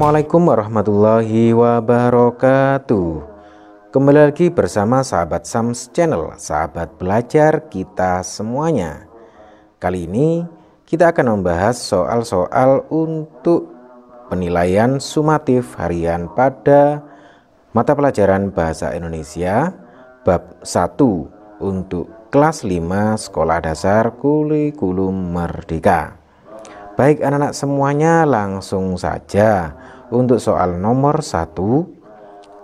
Assalamualaikum warahmatullahi wabarakatuh Kembali lagi bersama sahabat Sams Channel Sahabat belajar kita semuanya Kali ini kita akan membahas soal-soal untuk penilaian sumatif harian pada Mata pelajaran Bahasa Indonesia Bab 1 untuk kelas 5 Sekolah Dasar Kurikulum Merdeka Baik anak-anak semuanya langsung saja Untuk soal nomor satu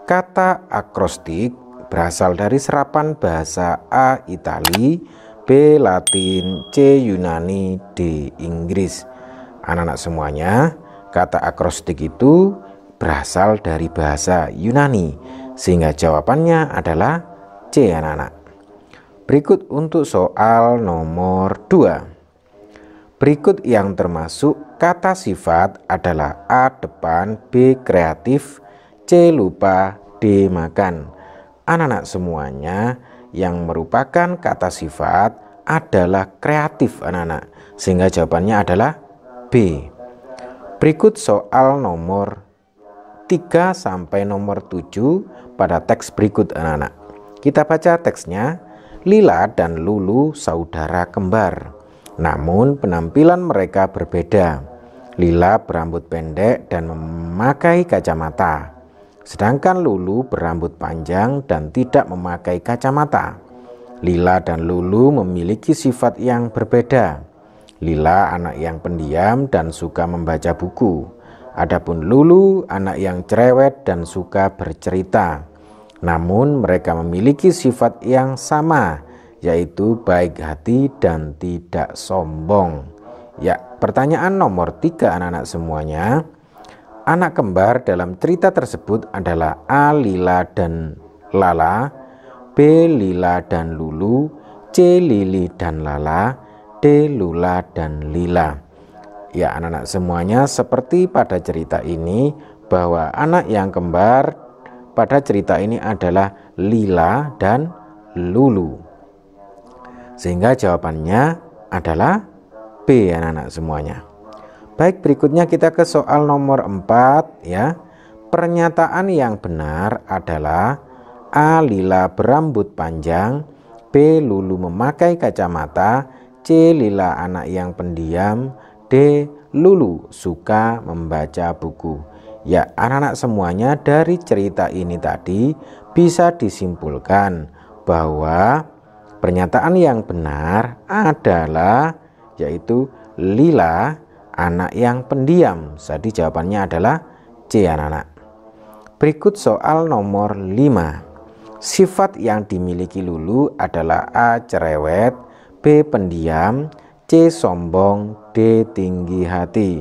Kata akrostik berasal dari serapan bahasa A. Itali B. Latin C. Yunani D. Inggris Anak-anak semuanya Kata akrostik itu berasal dari bahasa Yunani Sehingga jawabannya adalah C anak-anak Berikut untuk soal nomor 2 Berikut yang termasuk kata sifat adalah A depan, B kreatif, C lupa, D makan. Anak-anak semuanya yang merupakan kata sifat adalah kreatif anak-anak. Sehingga jawabannya adalah B. Berikut soal nomor 3 sampai nomor 7 pada teks berikut anak-anak. Kita baca teksnya. Lila dan Lulu saudara kembar. Namun penampilan mereka berbeda. Lila berambut pendek dan memakai kacamata, sedangkan Lulu berambut panjang dan tidak memakai kacamata. Lila dan Lulu memiliki sifat yang berbeda. Lila anak yang pendiam dan suka membaca buku. Adapun Lulu anak yang cerewet dan suka bercerita. Namun mereka memiliki sifat yang sama, yaitu baik hati dan tidak sombong. Ya, pertanyaan nomor tiga anak-anak semuanya. Anak kembar dalam cerita tersebut adalah A. Lila dan Lala, B. Lila dan Lulu, C. Lili dan Lala, D. Lula dan Lila. Ya, anak-anak semuanya seperti pada cerita ini bahwa anak yang kembar pada cerita ini adalah Lila dan Lulu. Sehingga jawabannya adalah B anak-anak semuanya. Baik, berikutnya kita ke soal nomor 4 ya. Pernyataan yang benar adalah A. Lila berambut panjang B. Lulu memakai kacamata C. Lila anak yang pendiam D. Lulu suka membaca buku Ya anak-anak semuanya dari cerita ini tadi bisa disimpulkan bahwa Pernyataan yang benar adalah yaitu Lila anak yang pendiam. Jadi jawabannya adalah C anak-anak. Berikut soal nomor 5. Sifat yang dimiliki Lulu adalah A cerewet, B pendiam, C sombong, D tinggi hati.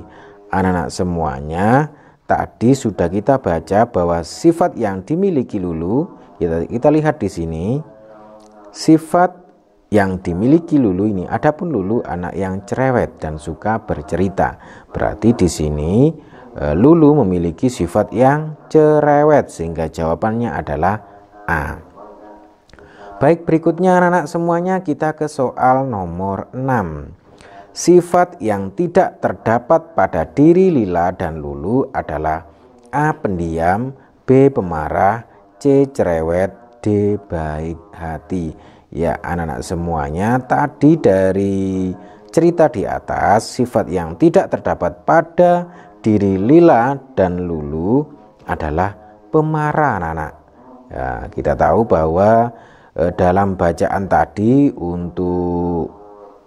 Anak-anak semuanya, tadi sudah kita baca bahwa sifat yang dimiliki Lulu kita, ya, kita lihat di sini Sifat yang dimiliki Lulu ini, adapun Lulu anak yang cerewet dan suka bercerita. Berarti di sini eh, Lulu memiliki sifat yang cerewet sehingga jawabannya adalah A. Baik, berikutnya anak-anak semuanya kita ke soal nomor 6. Sifat yang tidak terdapat pada diri Lila dan Lulu adalah A. Pendiam, B. Pemarah, C. Cerewet, de baik hati ya anak-anak semuanya tadi dari cerita di atas sifat yang tidak terdapat pada diri Lila dan Lulu adalah pemarah anak-anak ya, kita tahu bahwa eh, dalam bacaan tadi untuk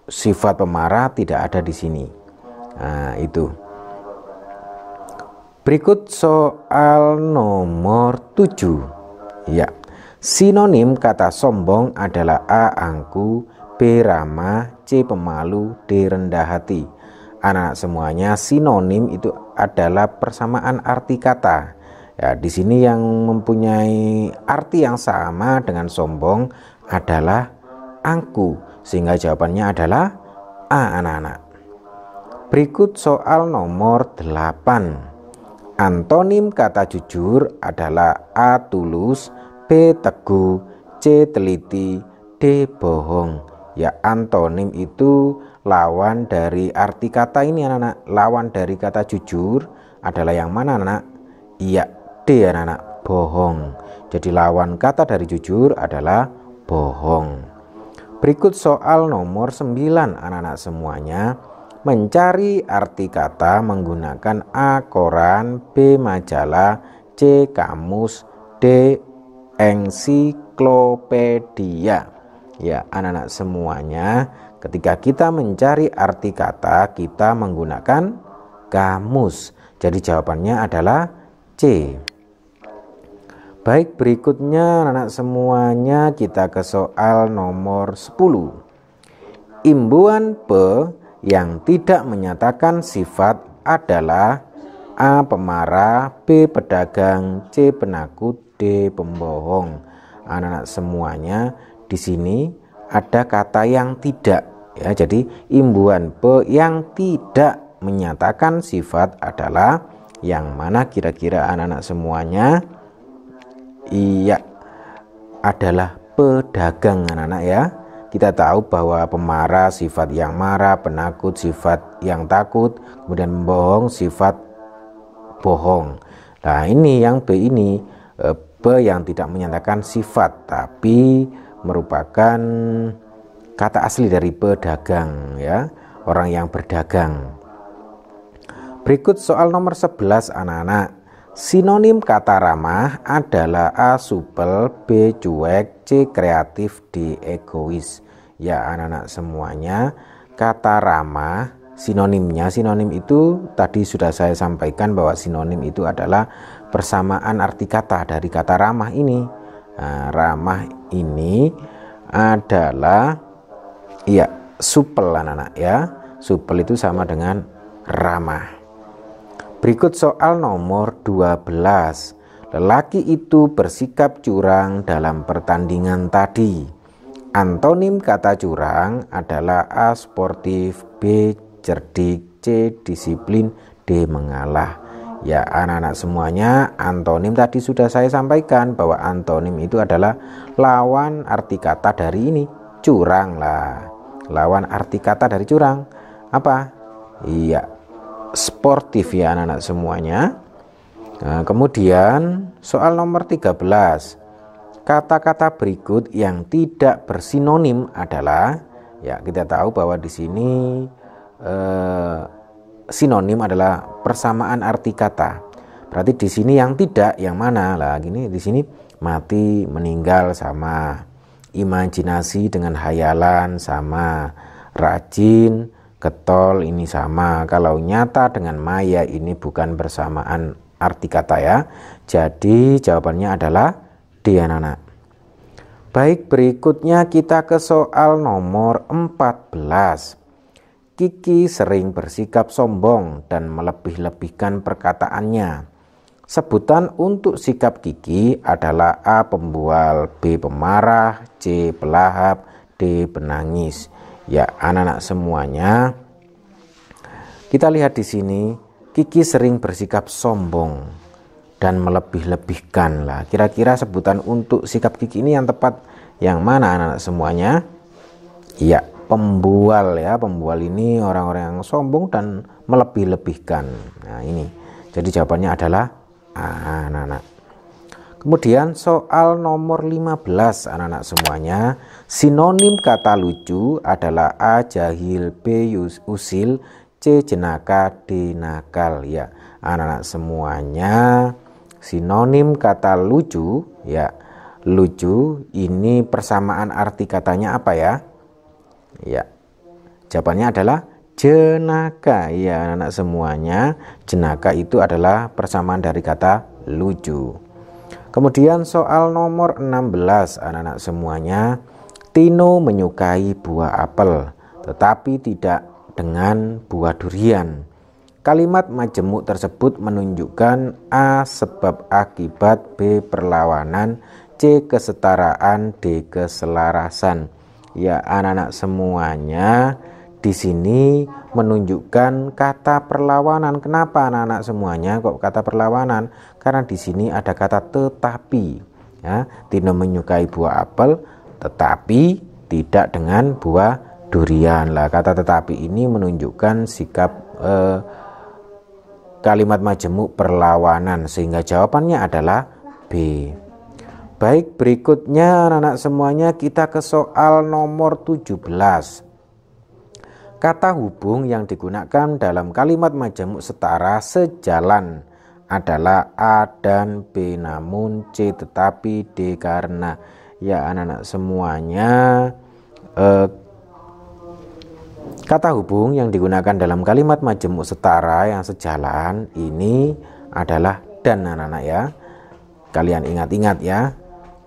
sifat pemarah tidak ada di sini nah, itu berikut soal nomor 7 ya Sinonim kata sombong adalah A. Angku, B. Ramah, C. Pemalu, D. Rendah hati. Anak anak semuanya sinonim itu adalah persamaan arti kata. Ya, di sini yang mempunyai arti yang sama dengan sombong adalah angku, sehingga jawabannya adalah A anak-anak. Berikut soal nomor 8. Antonim kata jujur adalah A tulus, B. Teguh C. Teliti D. Bohong ya antonim itu lawan dari arti kata ini anak-anak lawan dari kata jujur adalah yang mana anak-anak iya D anak-anak bohong jadi lawan kata dari jujur adalah bohong berikut soal nomor 9 anak-anak semuanya mencari arti kata menggunakan A koran B majalah C kamus D ensiklopedia. Ya, anak-anak semuanya, ketika kita mencari arti kata, kita menggunakan kamus. Jadi jawabannya adalah C. Baik, berikutnya anak-anak semuanya kita ke soal nomor 10. Imbuan B yang tidak menyatakan sifat adalah A pemarah, B pedagang, C penakut, duste, pembohong. Anak-anak semuanya di sini ada kata yang tidak ya. Jadi imbuhan be yang tidak menyatakan sifat adalah yang mana kira-kira anak-anak semuanya iya adalah pedagang anak-anak ya. Kita tahu bahwa pemarah sifat yang marah, penakut sifat yang takut, kemudian membohong sifat bohong. Nah, ini yang B ini eh, tipe yang tidak menyatakan sifat tapi merupakan kata asli dari pedagang ya, orang yang berdagang. Berikut soal nomor 11 anak-anak. Sinonim kata ramah adalah A supel, B cuek, C kreatif, D egois. Ya anak-anak semuanya, kata ramah sinonimnya sinonim itu tadi sudah saya sampaikan bahwa sinonim itu adalah persamaan arti kata dari kata ramah ini. Nah, ramah ini adalah ya supel anak-anak ya. Supel itu sama dengan ramah. Berikut soal nomor 12. Lelaki itu bersikap curang dalam pertandingan tadi. Antonim kata curang adalah A sportif, B cerdik, C disiplin, D mengalah. Ya, anak-anak semuanya, antonim tadi sudah saya sampaikan bahwa antonim itu adalah lawan arti kata dari ini, curang lah. Lawan arti kata dari curang. Apa? Iya, sportif ya anak-anak semuanya. Nah, kemudian soal nomor 13. Kata-kata berikut yang tidak bersinonim adalah ya kita tahu bahwa di sini eh, sinonim adalah persamaan arti kata. Berarti di sini yang tidak yang mana lah gini di sini mati meninggal sama imajinasi dengan hayalan sama rajin ketol ini sama kalau nyata dengan maya ini bukan persamaan arti kata ya jadi jawabannya adalah D anak baik berikutnya kita ke soal nomor 14 Kiki sering bersikap sombong dan melebih-lebihkan perkataannya. Sebutan untuk sikap Kiki adalah A. Pembual, B. Pemarah, C. Pelahap, D. Penangis. Ya, anak-anak semuanya, kita lihat di sini, Kiki sering bersikap sombong dan melebih-lebihkan lah. Kira-kira sebutan untuk sikap Kiki ini yang tepat yang mana anak-anak semuanya? Ya pembual ya pembual ini orang-orang yang sombong dan melebih-lebihkan nah ini jadi jawabannya adalah anak-anak kemudian soal nomor 15 anak-anak semuanya sinonim kata lucu adalah A jahil B usil C jenaka D nakal ya anak-anak semuanya sinonim kata lucu ya lucu ini persamaan arti katanya apa ya Ya. Jawabannya adalah jenaka. Ya, anak semuanya, jenaka itu adalah persamaan dari kata lucu. Kemudian soal nomor 16 anak-anak semuanya, Tino menyukai buah apel tetapi tidak dengan buah durian. Kalimat majemuk tersebut menunjukkan A sebab akibat, B perlawanan, C kesetaraan, D keselarasan ya anak-anak semuanya di sini menunjukkan kata perlawanan. Kenapa anak-anak semuanya kok kata perlawanan? Karena di sini ada kata tetapi. Ya, Tino menyukai buah apel tetapi tidak dengan buah durian. Lah kata tetapi ini menunjukkan sikap eh, kalimat majemuk perlawanan sehingga jawabannya adalah B. Baik, berikutnya anak-anak semuanya kita ke soal nomor 17. Kata hubung yang digunakan dalam kalimat majemuk setara sejalan adalah A dan B namun C tetapi D karena ya anak-anak semuanya eh, kata hubung yang digunakan dalam kalimat majemuk setara yang sejalan ini adalah dan anak-anak ya kalian ingat-ingat ya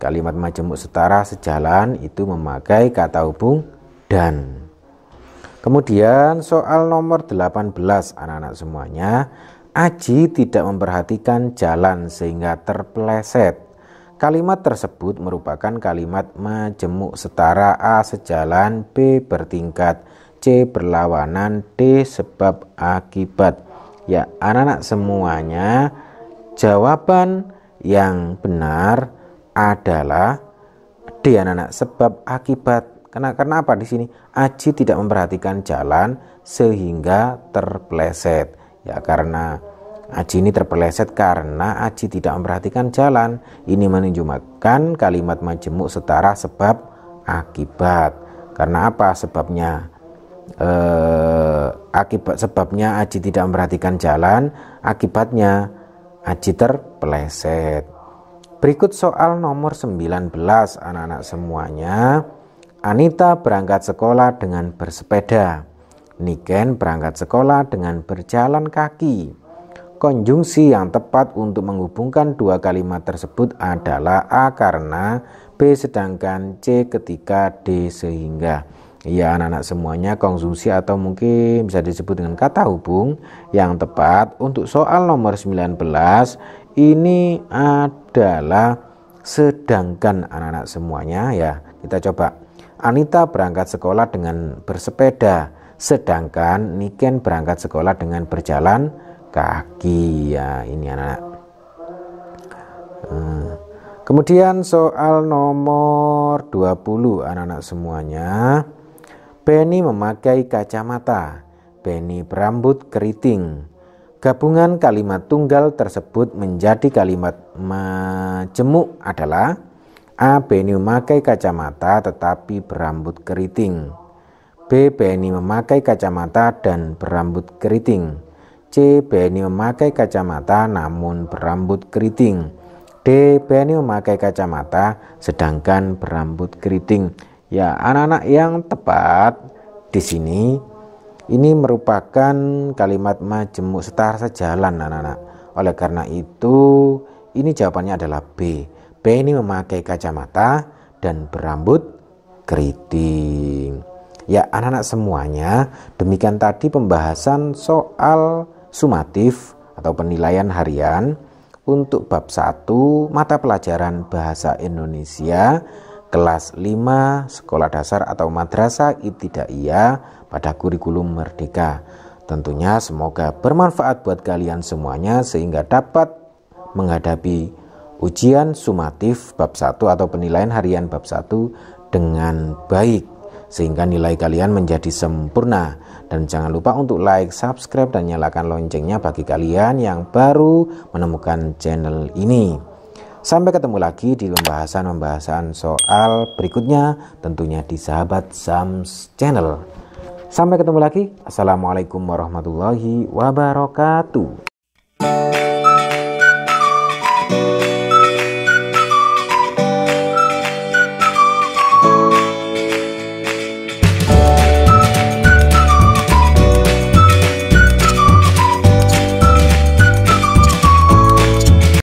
Kalimat majemuk setara sejalan itu memakai kata hubung dan. Kemudian soal nomor 18 anak-anak semuanya, Aji tidak memperhatikan jalan sehingga terpeleset. Kalimat tersebut merupakan kalimat majemuk setara A sejalan, B bertingkat, C berlawanan, D sebab akibat. Ya, anak-anak semuanya jawaban yang benar adalah D anak sebab akibat karena karena apa di sini Aji tidak memperhatikan jalan sehingga terpeleset ya karena Aji ini terpeleset karena Aji tidak memperhatikan jalan ini menunjukkan kalimat majemuk setara sebab akibat karena apa sebabnya eh, akibat sebabnya Aji tidak memperhatikan jalan akibatnya Aji terpeleset Berikut soal nomor 19 anak-anak semuanya. Anita berangkat sekolah dengan bersepeda. Niken berangkat sekolah dengan berjalan kaki. Konjungsi yang tepat untuk menghubungkan dua kalimat tersebut adalah A karena B sedangkan C ketika D sehingga. Ya anak-anak semuanya konsumsi atau mungkin bisa disebut dengan kata hubung yang tepat untuk soal nomor 19 ini adalah sedangkan anak-anak semuanya ya kita coba Anita berangkat sekolah dengan bersepeda sedangkan Niken berangkat sekolah dengan berjalan kaki ya ini anak-anak eh, kemudian soal nomor 20 anak-anak semuanya Benny memakai kacamata Benny berambut keriting Gabungan kalimat tunggal tersebut menjadi kalimat majemuk adalah A. Beni memakai kacamata tetapi berambut keriting B. Beni memakai kacamata dan berambut keriting C. Beni memakai kacamata namun berambut keriting D. Beni memakai kacamata sedangkan berambut keriting Ya anak-anak yang tepat di sini ini merupakan kalimat majemuk setara sejalan anak-anak. Oleh karena itu, ini jawabannya adalah B. B ini memakai kacamata dan berambut keriting. Ya anak-anak semuanya, demikian tadi pembahasan soal sumatif atau penilaian harian untuk bab 1 mata pelajaran bahasa Indonesia kelas 5 sekolah dasar atau madrasah ibtidaiyah pada kurikulum merdeka. Tentunya semoga bermanfaat buat kalian semuanya sehingga dapat menghadapi ujian sumatif bab 1 atau penilaian harian bab 1 dengan baik sehingga nilai kalian menjadi sempurna dan jangan lupa untuk like, subscribe dan nyalakan loncengnya bagi kalian yang baru menemukan channel ini. Sampai ketemu lagi di pembahasan-pembahasan soal berikutnya tentunya di Sahabat Sams Channel. Sampai ketemu lagi. Assalamualaikum warahmatullahi wabarakatuh.